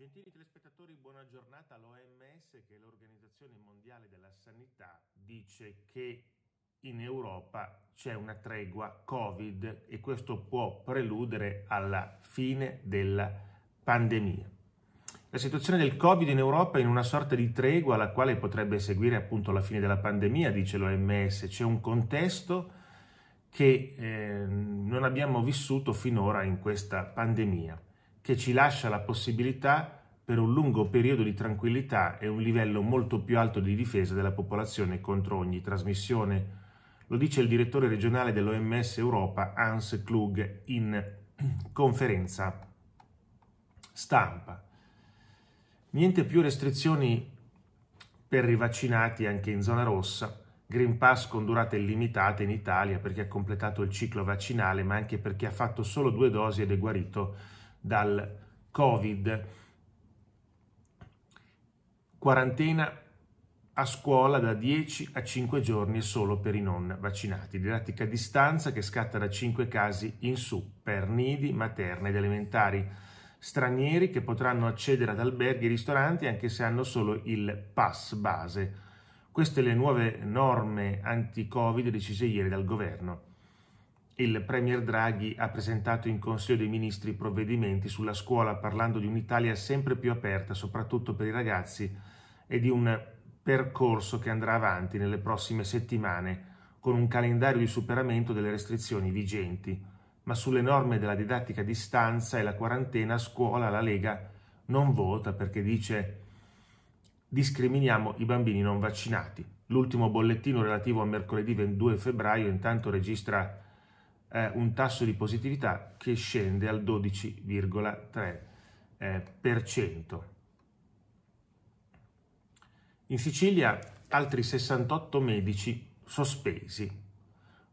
Gentili telespettatori, buona giornata. L'OMS, che è l'Organizzazione Mondiale della Sanità, dice che in Europa c'è una tregua Covid e questo può preludere alla fine della pandemia. La situazione del Covid in Europa è in una sorta di tregua alla quale potrebbe seguire appunto la fine della pandemia, dice l'OMS. C'è un contesto che eh, non abbiamo vissuto finora in questa pandemia che ci lascia la possibilità per un lungo periodo di tranquillità e un livello molto più alto di difesa della popolazione contro ogni trasmissione. Lo dice il direttore regionale dell'OMS Europa Hans Klug in conferenza stampa. Niente più restrizioni per i vaccinati anche in zona rossa, Green Pass con durate illimitate in Italia perché ha completato il ciclo vaccinale, ma anche perché ha fatto solo due dosi ed è guarito dal Covid. Quarantena a scuola da 10 a 5 giorni solo per i non vaccinati. Didattica a distanza che scatta da 5 casi in su per nidi, materne ed elementari stranieri che potranno accedere ad alberghi e ristoranti anche se hanno solo il pass base. Queste le nuove norme anti-Covid decise ieri dal governo il Premier Draghi ha presentato in Consiglio dei Ministri provvedimenti sulla scuola parlando di un'Italia sempre più aperta, soprattutto per i ragazzi, e di un percorso che andrà avanti nelle prossime settimane con un calendario di superamento delle restrizioni vigenti. Ma sulle norme della didattica a distanza e la quarantena a scuola la Lega non vota perché dice discriminiamo i bambini non vaccinati. L'ultimo bollettino relativo a mercoledì 22 febbraio intanto registra eh, un tasso di positività che scende al 12,3%. Eh, In Sicilia altri 68 medici sospesi.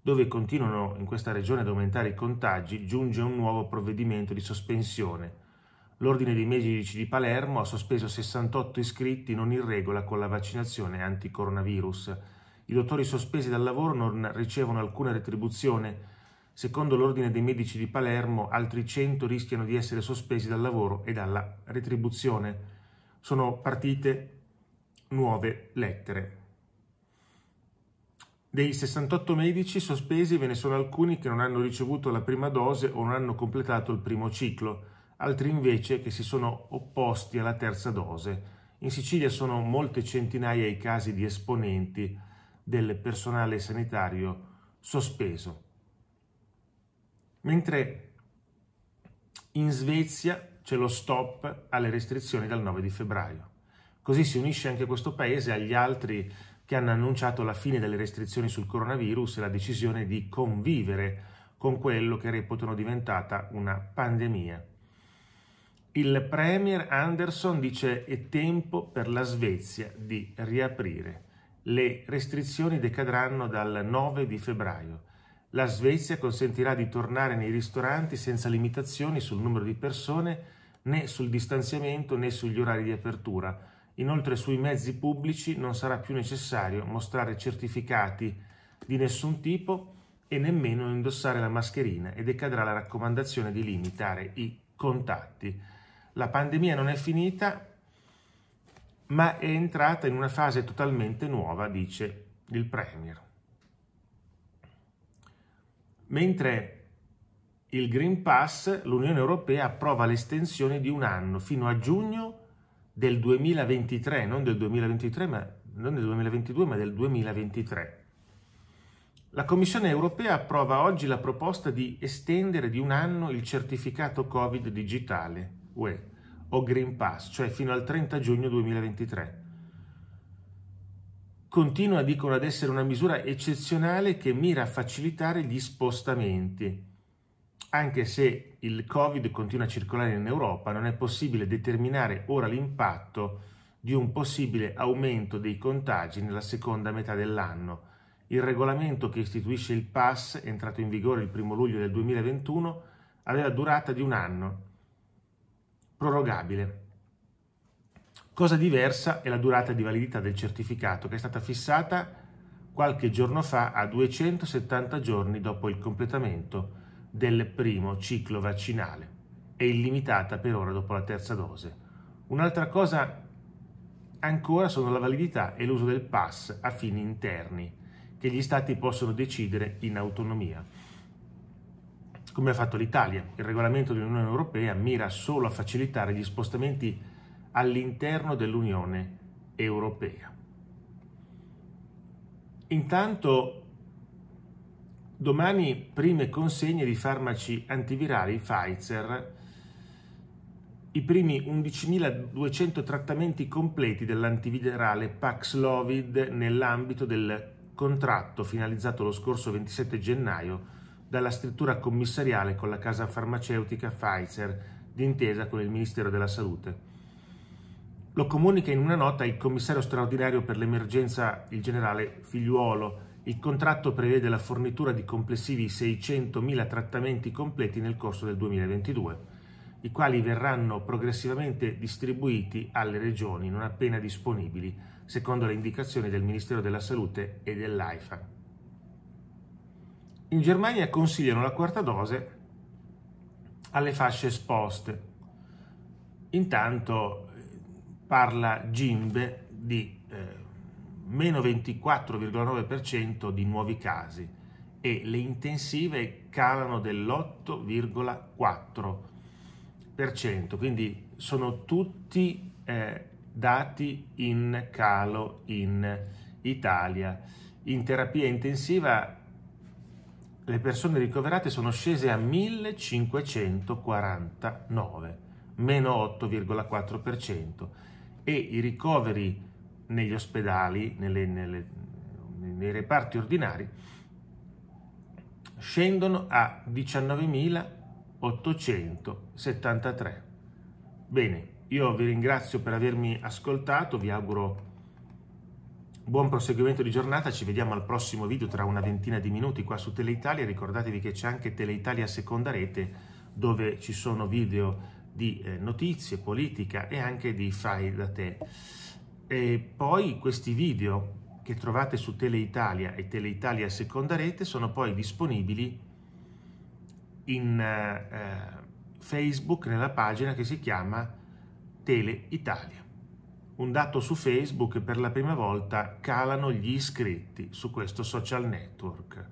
Dove continuano in questa regione ad aumentare i contagi, giunge un nuovo provvedimento di sospensione. L'Ordine dei Medici di Palermo ha sospeso 68 iscritti non in regola con la vaccinazione anti-coronavirus. I dottori sospesi dal lavoro non ricevono alcuna retribuzione Secondo l'Ordine dei Medici di Palermo, altri 100 rischiano di essere sospesi dal lavoro e dalla retribuzione. Sono partite nuove lettere. Dei 68 medici sospesi ve ne sono alcuni che non hanno ricevuto la prima dose o non hanno completato il primo ciclo, altri invece che si sono opposti alla terza dose. In Sicilia sono molte centinaia i casi di esponenti del personale sanitario sospeso mentre in Svezia c'è lo stop alle restrizioni dal 9 di febbraio. Così si unisce anche questo paese agli altri che hanno annunciato la fine delle restrizioni sul coronavirus e la decisione di convivere con quello che reputano diventata una pandemia. Il premier Anderson dice è tempo per la Svezia di riaprire. Le restrizioni decadranno dal 9 di febbraio la Svezia consentirà di tornare nei ristoranti senza limitazioni sul numero di persone, né sul distanziamento né sugli orari di apertura. Inoltre sui mezzi pubblici non sarà più necessario mostrare certificati di nessun tipo e nemmeno indossare la mascherina e decadrà la raccomandazione di limitare i contatti. La pandemia non è finita, ma è entrata in una fase totalmente nuova, dice il Premier mentre il Green Pass, l'Unione Europea approva l'estensione di un anno fino a giugno del 2023, non del 2023, ma non del 2022, ma del 2023. La Commissione europea approva oggi la proposta di estendere di un anno il certificato Covid digitale UE o Green Pass, cioè fino al 30 giugno 2023 continua, dicono, ad essere una misura eccezionale che mira a facilitare gli spostamenti. Anche se il Covid continua a circolare in Europa, non è possibile determinare ora l'impatto di un possibile aumento dei contagi nella seconda metà dell'anno. Il regolamento che istituisce il PAS, entrato in vigore il 1 luglio del 2021, aveva durata di un anno, prorogabile. Cosa diversa è la durata di validità del certificato che è stata fissata qualche giorno fa a 270 giorni dopo il completamento del primo ciclo vaccinale e illimitata per ora dopo la terza dose. Un'altra cosa ancora sono la validità e l'uso del pass a fini interni che gli stati possono decidere in autonomia. Come ha fatto l'Italia, il regolamento dell'Unione Europea mira solo a facilitare gli spostamenti all'interno dell'Unione Europea. Intanto domani prime consegne di farmaci antivirali Pfizer, i primi 11.200 trattamenti completi dell'antivirale Paxlovid nell'ambito del contratto finalizzato lo scorso 27 gennaio dalla struttura commissariale con la casa farmaceutica Pfizer d'intesa con il Ministero della Salute lo comunica in una nota il commissario straordinario per l'emergenza, il generale Figliuolo. Il contratto prevede la fornitura di complessivi 600.000 trattamenti completi nel corso del 2022, i quali verranno progressivamente distribuiti alle regioni non appena disponibili, secondo le indicazioni del Ministero della Salute e dell'AIFA. In Germania consigliano la quarta dose alle fasce esposte. Intanto parla Gimbe di eh, meno 24,9% di nuovi casi e le intensive calano dell'8,4%, quindi sono tutti eh, dati in calo in Italia. In terapia intensiva le persone ricoverate sono scese a 1549, meno 8,4% e i ricoveri negli ospedali, nelle, nelle, nei reparti ordinari, scendono a 19.873. Bene, io vi ringrazio per avermi ascoltato, vi auguro buon proseguimento di giornata, ci vediamo al prossimo video tra una ventina di minuti qua su Teleitalia, ricordatevi che c'è anche Teleitalia seconda rete dove ci sono video di eh, notizie, politica e anche di fai da te. E poi questi video che trovate su Teleitalia e Teleitalia Seconda Rete sono poi disponibili in eh, eh, Facebook nella pagina che si chiama Tele Italia. Un dato su Facebook per la prima volta calano gli iscritti su questo social network.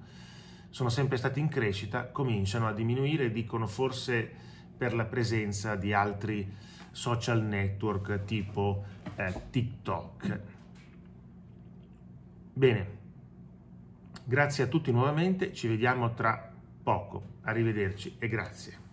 Sono sempre stati in crescita, cominciano a diminuire, dicono forse per la presenza di altri social network tipo eh, TikTok. Bene, grazie a tutti nuovamente, ci vediamo tra poco, arrivederci e grazie.